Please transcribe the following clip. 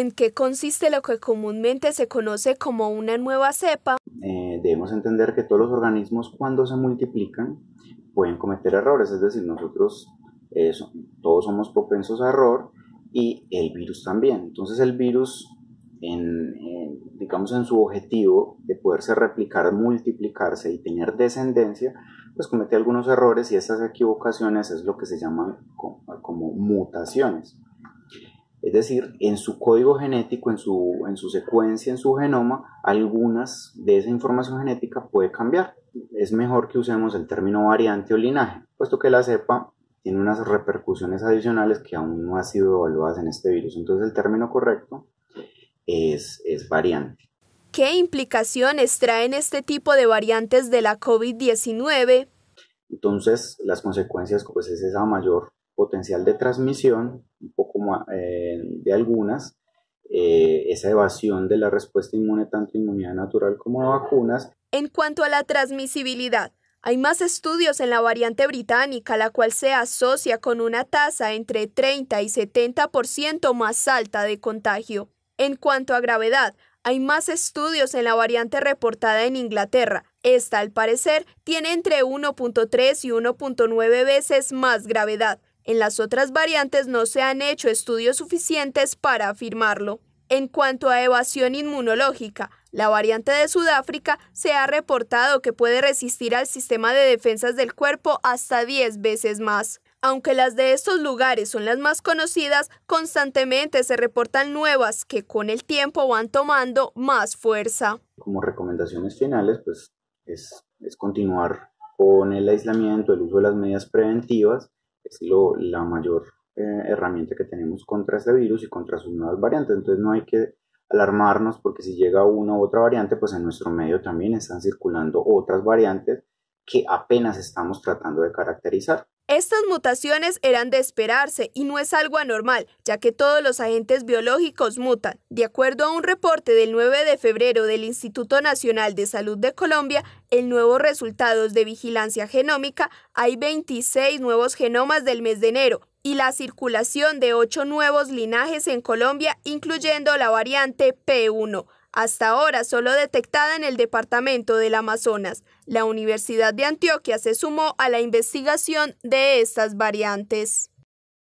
en qué consiste lo que comúnmente se conoce como una nueva cepa. Eh, debemos entender que todos los organismos cuando se multiplican pueden cometer errores, es decir, nosotros eh, todos somos propensos a error y el virus también. Entonces el virus, en, digamos en su objetivo de poderse replicar, multiplicarse y tener descendencia, pues comete algunos errores y esas equivocaciones es lo que se llaman como mutaciones. Es decir, en su código genético, en su, en su secuencia, en su genoma, algunas de esa información genética puede cambiar. Es mejor que usemos el término variante o linaje, puesto que la cepa tiene unas repercusiones adicionales que aún no han sido evaluadas en este virus. Entonces el término correcto es, variante. ¿Qué implicaciones traen este tipo de variantes de la COVID-19? Entonces, las consecuencias pues, es esa mayor potencial de transmisión, eh, de algunas, eh, esa evasión de la respuesta inmune, tanto inmunidad natural como a vacunas. En cuanto a la transmisibilidad, hay más estudios en la variante británica, la cual se asocia con una tasa entre 30 y 70% más alta de contagio. En cuanto a gravedad, hay más estudios en la variante reportada en Inglaterra. Esta, al parecer, tiene entre 1.3 y 1.9 veces más gravedad. En las otras variantes no se han hecho estudios suficientes para afirmarlo. En cuanto a evasión inmunológica, la variante de Sudáfrica se ha reportado que puede resistir al sistema de defensas del cuerpo hasta 10 veces más. Aunque las de estos lugares son las más conocidas, constantemente se reportan nuevas que con el tiempo van tomando más fuerza. Como recomendaciones finales, pues es, es continuar con el aislamiento, el uso de las medidas preventivas es la mayor eh, herramienta que tenemos contra este virus y contra sus nuevas variantes. Entonces no hay que alarmarnos porque si llega una u otra variante, pues en nuestro medio también están circulando otras variantes que apenas estamos tratando de caracterizar. Estas mutaciones eran de esperarse y no es algo anormal, ya que todos los agentes biológicos mutan. De acuerdo a un reporte del 9 de febrero del Instituto Nacional de Salud de Colombia, en nuevos resultados de vigilancia genómica hay 26 nuevos genomas del mes de enero y la circulación de 8 nuevos linajes en Colombia, incluyendo la variante P1 hasta ahora solo detectada en el departamento del Amazonas. La Universidad de Antioquia se sumó a la investigación de estas variantes.